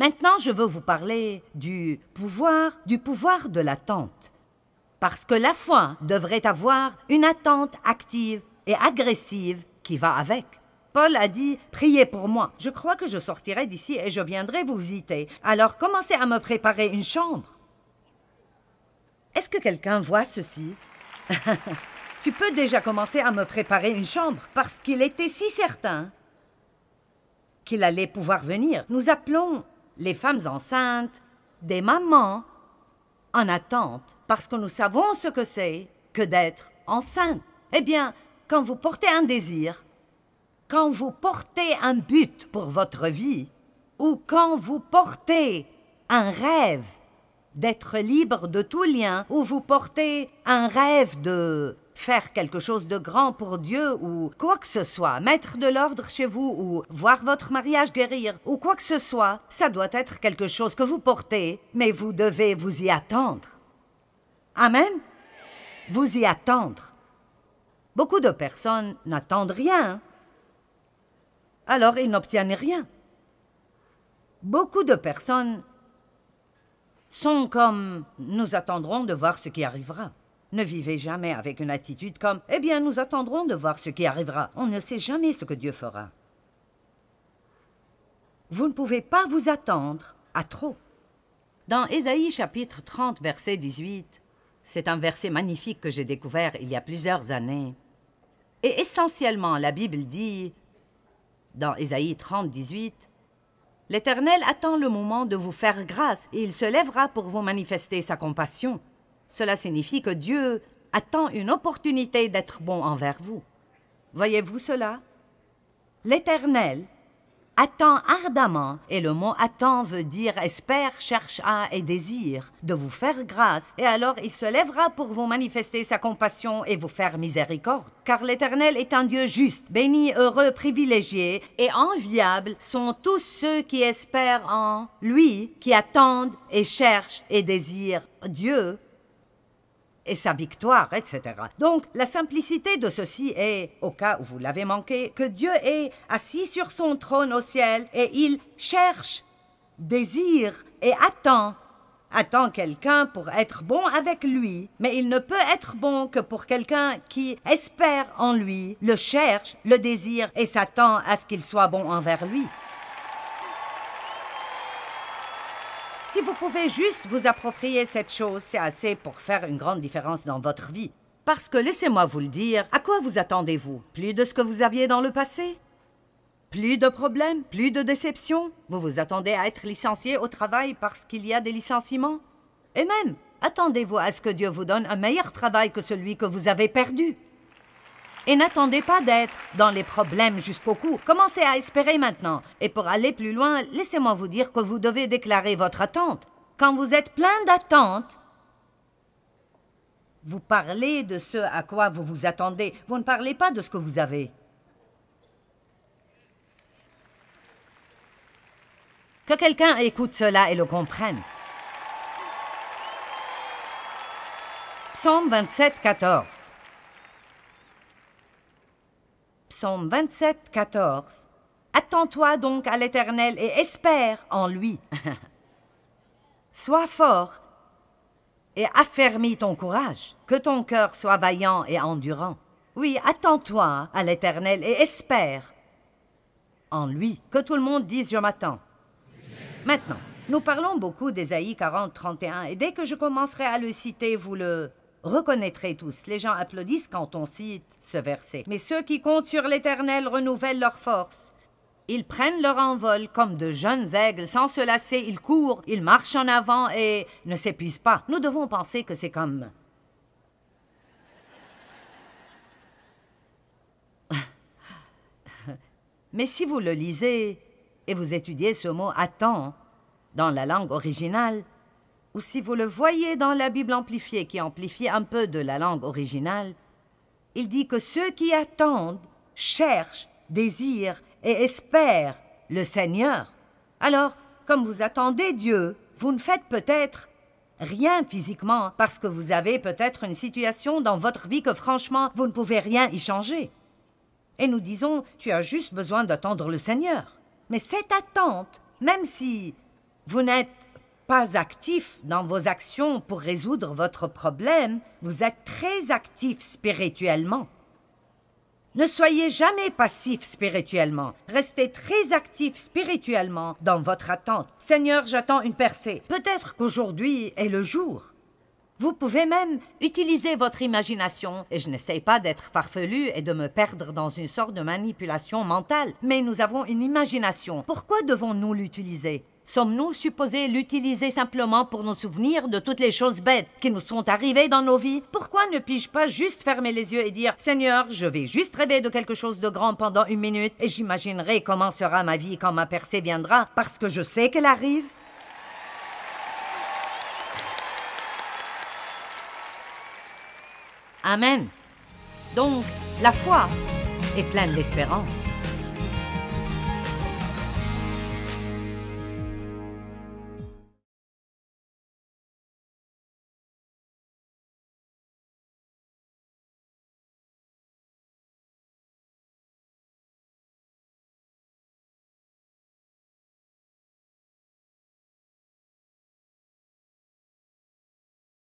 Maintenant, je veux vous parler du pouvoir, du pouvoir de l'attente. Parce que la foi devrait avoir une attente active et agressive qui va avec. Paul a dit Priez pour moi. Je crois que je sortirai d'ici et je viendrai vous visiter. Alors commencez à me préparer une chambre. Est-ce que quelqu'un voit ceci Tu peux déjà commencer à me préparer une chambre parce qu'il était si certain qu'il allait pouvoir venir. Nous appelons les femmes enceintes, des mamans, en attente, parce que nous savons ce que c'est que d'être enceinte. Eh bien, quand vous portez un désir, quand vous portez un but pour votre vie, ou quand vous portez un rêve, d'être libre de tout lien, ou vous portez un rêve de faire quelque chose de grand pour Dieu ou quoi que ce soit, mettre de l'ordre chez vous ou voir votre mariage guérir ou quoi que ce soit, ça doit être quelque chose que vous portez, mais vous devez vous y attendre. Amen Vous y attendre. Beaucoup de personnes n'attendent rien, alors ils n'obtiennent rien. Beaucoup de personnes sont comme nous attendrons de voir ce qui arrivera. Ne vivez jamais avec une attitude comme Eh bien, nous attendrons de voir ce qui arrivera. On ne sait jamais ce que Dieu fera. Vous ne pouvez pas vous attendre à trop. Dans Ésaïe chapitre 30, verset 18, c'est un verset magnifique que j'ai découvert il y a plusieurs années. Et essentiellement, la Bible dit, dans Ésaïe 30, 18, L'Éternel attend le moment de vous faire grâce et il se lèvera pour vous manifester sa compassion. Cela signifie que Dieu attend une opportunité d'être bon envers vous. Voyez-vous cela L'Éternel attend ardemment, et le mot attend veut dire espère, cherche à et désire, de vous faire grâce, et alors il se lèvera pour vous manifester sa compassion et vous faire miséricorde. Car l'Éternel est un Dieu juste, béni, heureux, privilégié et enviable sont tous ceux qui espèrent en lui, qui attendent et cherchent et désirent Dieu et sa victoire, etc. Donc la simplicité de ceci est, au cas où vous l'avez manqué, que Dieu est assis sur son trône au ciel et il cherche, désire et attend attend quelqu'un pour être bon avec lui, mais il ne peut être bon que pour quelqu'un qui espère en lui, le cherche, le désire et s'attend à ce qu'il soit bon envers lui. Si vous pouvez juste vous approprier cette chose, c'est assez pour faire une grande différence dans votre vie. Parce que laissez-moi vous le dire, à quoi vous attendez-vous Plus de ce que vous aviez dans le passé Plus de problèmes Plus de déceptions Vous vous attendez à être licencié au travail parce qu'il y a des licenciements Et même, attendez-vous à ce que Dieu vous donne un meilleur travail que celui que vous avez perdu et n'attendez pas d'être dans les problèmes jusqu'au cou. Commencez à espérer maintenant. Et pour aller plus loin, laissez-moi vous dire que vous devez déclarer votre attente. Quand vous êtes plein d'attentes, vous parlez de ce à quoi vous vous attendez. Vous ne parlez pas de ce que vous avez. Que quelqu'un écoute cela et le comprenne. Psaume 27, 14. Psaume 27, 14. Attends-toi donc à l'Éternel et espère en lui. Sois fort et affermis ton courage, que ton cœur soit vaillant et endurant. Oui, attends-toi à l'Éternel et espère en lui. Que tout le monde dise Je m'attends. Maintenant, nous parlons beaucoup d'Ésaïe 40, 31, et dès que je commencerai à le citer, vous le reconnaîtrez tous. Les gens applaudissent quand on cite ce verset. Mais ceux qui comptent sur l'Éternel renouvellent leur force. Ils prennent leur envol comme de jeunes aigles, sans se lasser, ils courent, ils marchent en avant et ne s'épuisent pas. Nous devons penser que c'est comme... Mais si vous le lisez et vous étudiez ce mot à dans la langue originale, ou si vous le voyez dans la Bible amplifiée, qui amplifie un peu de la langue originale, il dit que ceux qui attendent, cherchent, désirent et espèrent le Seigneur. Alors, comme vous attendez Dieu, vous ne faites peut-être rien physiquement, parce que vous avez peut-être une situation dans votre vie que franchement, vous ne pouvez rien y changer. Et nous disons, tu as juste besoin d'attendre le Seigneur. Mais cette attente, même si vous n'êtes pas actif dans vos actions pour résoudre votre problème, vous êtes très actif spirituellement. Ne soyez jamais passif spirituellement. Restez très actif spirituellement dans votre attente. Seigneur, j'attends une percée. Peut-être qu'aujourd'hui est le jour. Vous pouvez même utiliser votre imagination, et je n'essaye pas d'être farfelu et de me perdre dans une sorte de manipulation mentale, mais nous avons une imagination. Pourquoi devons-nous l'utiliser Sommes-nous supposés l'utiliser simplement pour nous souvenir de toutes les choses bêtes qui nous sont arrivées dans nos vies Pourquoi ne puis-je pas juste fermer les yeux et dire Seigneur, je vais juste rêver de quelque chose de grand pendant une minute et j'imaginerai comment sera ma vie quand ma percée viendra parce que je sais qu'elle arrive Amen. Donc, la foi est pleine d'espérance.